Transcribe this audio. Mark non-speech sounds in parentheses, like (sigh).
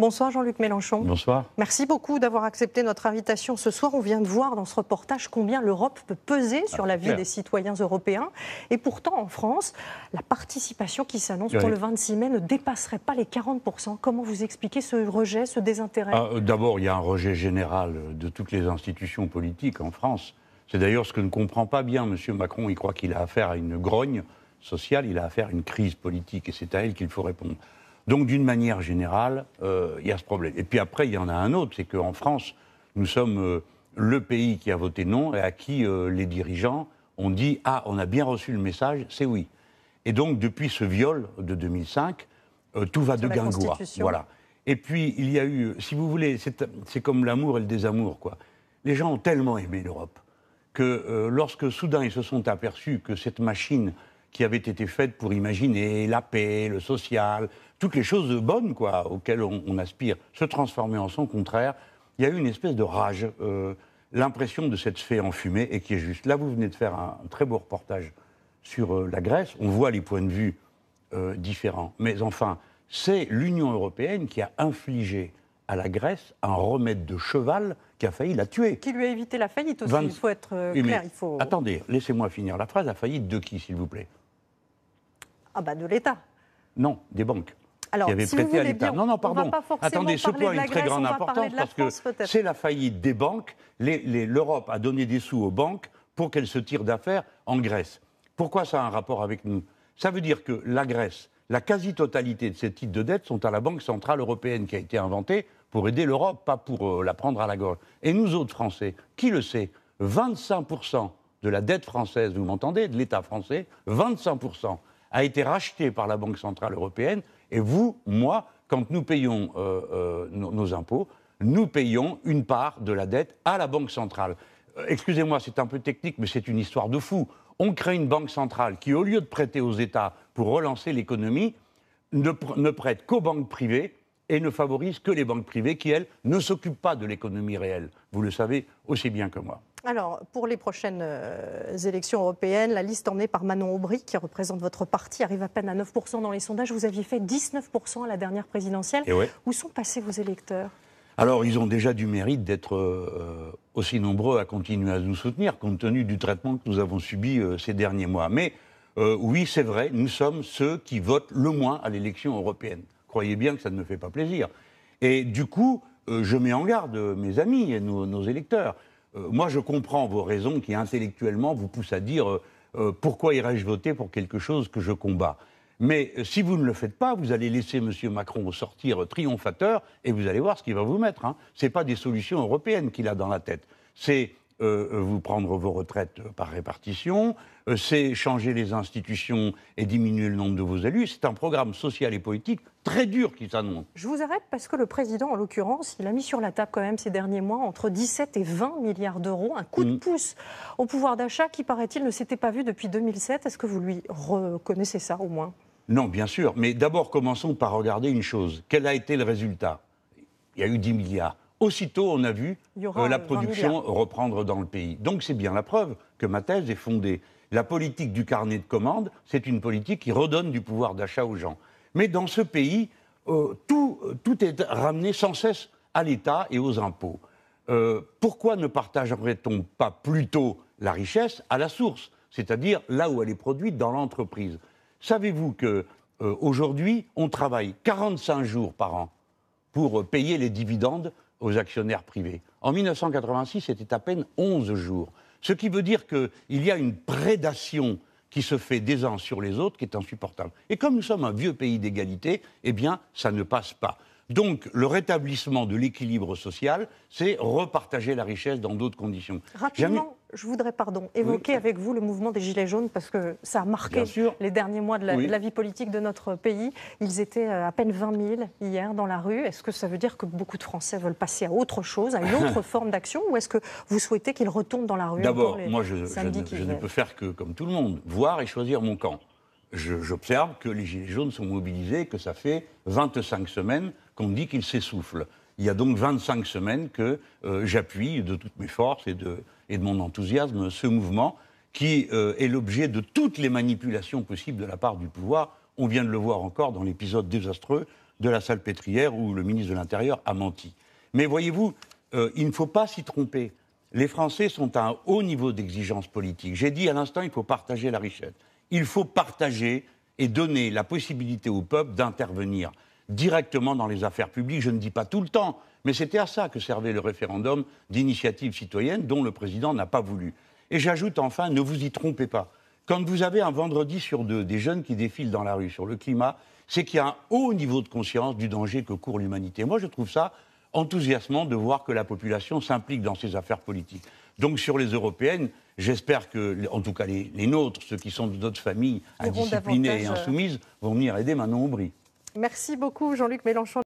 Bonsoir Jean-Luc Mélenchon. Bonsoir. Merci beaucoup d'avoir accepté notre invitation ce soir. On vient de voir dans ce reportage combien l'Europe peut peser sur ah, la vie des citoyens européens. Et pourtant, en France, la participation qui s'annonce pour le 26 mai ne dépasserait pas les 40%. Comment vous expliquez ce rejet, ce désintérêt ah, euh, D'abord, il y a un rejet général de toutes les institutions politiques en France. C'est d'ailleurs ce que ne comprend pas bien M. Macron. Il croit qu'il a affaire à une grogne sociale, il a affaire à une crise politique et c'est à elle qu'il faut répondre. Donc, d'une manière générale, euh, il y a ce problème. Et puis après, il y en a un autre, c'est qu'en France, nous sommes euh, le pays qui a voté non et à qui euh, les dirigeants ont dit Ah, on a bien reçu le message, c'est oui. Et donc, depuis ce viol de 2005, tout va de guingois. Voilà. Et puis, il y a eu, si vous voulez, c'est comme l'amour et le désamour, quoi. Les gens ont tellement aimé l'Europe que lorsque soudain ils se sont aperçus que cette machine qui avaient été faites pour imaginer la paix, le social, toutes les choses bonnes quoi, auxquelles on, aspire, se transformer en son contraire. Il y a eu une espèce de rage, euh, l'impression de cette fée enfumée, et qui est juste. Là, vous venez de faire un, très beau reportage sur euh, la Grèce. On voit les points de vue euh, différents. Mais enfin, c'est l'Union européenne qui a infligé à la Grèce un remède de cheval qui a failli la tuer. Qui lui a évité la faillite aussi, il faut être clair. il faut... Attendez, laissez-moi finir la phrase. La faillite de qui, s'il vous plaît ah bah de l'État. Non, des banques. Alors, qui avaient prêté à l'État. Non, non, pardon. Attendez, ce point a une très grande importance parce que c'est la faillite des banques. L'Europe a donné des sous aux banques pour qu'elles se tirent d'affaires en Grèce. Pourquoi ça a un rapport avec nous Ça veut dire que la Grèce, la quasi-totalité de ces titres de dette sont à la Banque Centrale Européenne qui a été inventée pour aider l'Europe, pas pour euh, la prendre à la gorge. Et nous autres Français, qui le sait 25% de la dette française, vous m'entendez, de l'État français, 25% a été racheté par la Banque Centrale Européenne. Et vous, moi, quand nous payons euh, euh, nos, impôts, nous payons une part de la dette à la Banque Centrale. Euh, excusez-moi, c'est un peu technique, mais c'est une histoire de fou. On crée une banque centrale qui, au lieu de prêter aux États pour relancer l'économie, ne, ne prête qu'aux banques privées et ne favorise que les banques privées qui, elles, ne s'occupent pas de l'économie réelle. Vous le savez aussi bien que moi. Alors, pour les prochaines euh, élections européennes, la liste emmenée par Manon Aubry, qui représente votre parti, arrive à peine à 9% dans les sondages. Vous aviez fait 19% à la dernière présidentielle. Où sont passés vos électeurs alors, ils ont déjà du mérite d'être euh, aussi nombreux à continuer à nous soutenir, compte tenu du traitement que nous avons subi euh, ces derniers mois. Mais oui, c'est vrai, nous sommes ceux qui votent le moins à l'élection européenne. Croyez bien que ça ne me fait pas plaisir. Et du coup, je mets en garde mes amis et nos électeurs. Euh, moi, je comprends vos raisons qui, intellectuellement, vous poussent à dire euh, euh, pourquoi irais-je voter pour quelque chose que je combats mais si vous ne le faites pas, vous allez laisser M. Macron sortir triomphateur et vous allez voir ce qu'il va vous mettre. Hein. Ce n'est pas des solutions européennes qu'il a dans la tête. C'est euh, euh, vous prendre vos retraites euh, par répartition, c'est changer les institutions et diminuer le nombre de vos élus. C'est un programme social et politique très dur qui s'annonce. Je vous arrête parce que le président, en l'occurrence, il a mis sur la table quand même ces derniers mois entre 17 et 20 milliards d'euros, un coup de mmh. pouce au pouvoir d'achat qui, paraît-il, ne s'était pas vu depuis 2007. Est-ce que vous lui reconnaissez ça au moins Non, bien sûr. Mais d'abord, commençons par regarder une chose. Quel a été le résultat Il y a eu 10 milliards aussitôt on a vu euh, la production reprendre dans le pays. Donc c'est bien la preuve que ma thèse est fondée. La politique du carnet de commandes, c'est une politique qui redonne du pouvoir d'achat aux gens. Mais dans ce pays, euh, tout, euh, tout, est ramené sans cesse à l'État et aux impôts. pourquoi ne partagerait-on pas plutôt la richesse à la source, c'est-à-dire là où elle est produite dans l'entreprise Savez-vous que aujourd'hui, on travaille 45 jours par an pour payer les dividendes aux actionnaires privés. En 1986, c'était à peine 11 jours. Ce qui veut dire qu'il y a une prédation qui se fait des uns sur les autres qui est insupportable. Et comme nous sommes un vieux pays d'égalité, eh bien, ça ne passe pas. Donc, le rétablissement de l'équilibre social, c'est repartager la richesse dans d'autres conditions. Rapidement, je voudrais, pardon, évoquer avec vous le mouvement des Gilets jaunes, parce que ça a marqué les derniers mois de la, vie politique de notre pays. Ils étaient euh, à peine 20 000 hier dans la rue. Est-ce que ça veut dire que beaucoup de Français veulent passer à autre chose, à une (coughs) autre forme d'action, ou est-ce que vous souhaitez qu'ils retournent dans la rue D'abord, moi, je, je ne peux faire que, comme tout le monde, voir et choisir mon camp j'observe que les Gilets jaunes sont mobilisés, que ça fait 25 semaines qu'on dit qu'ils s'essoufflent. Il y a donc 25 semaines que euh, j'appuie de toutes mes forces et de, mon enthousiasme ce mouvement qui euh, est l'objet de toutes les manipulations possibles de la part du pouvoir. On vient de le voir encore dans l'épisode désastreux de la salle pétrière où le ministre de l'Intérieur a menti. Mais voyez-vous, euh, il ne faut pas s'y tromper. Les Français sont à un haut niveau d'exigence politique. J'ai dit à l'instant, il faut partager la richesse il faut partager et donner la possibilité au peuple d'intervenir directement dans les affaires publiques. Je ne dis pas tout le temps, mais c'était à ça que servait le référendum d'initiative citoyenne dont le président n'a pas voulu. Et j'ajoute enfin, ne vous y trompez pas. Quand vous avez un vendredi sur deux des jeunes qui défilent dans la rue sur le climat, c'est qu'il y a un haut niveau de conscience du danger que court l'humanité. Moi, je trouve ça enthousiasmant de voir que la population s'implique dans ces affaires politiques. Donc sur les européennes, J'espère que, en tout cas, les, nôtres, ceux qui sont de notre famille indisciplinés et euh, insoumises, vont venir aider Manon Aubry. Merci beaucoup, Jean-Luc Mélenchon.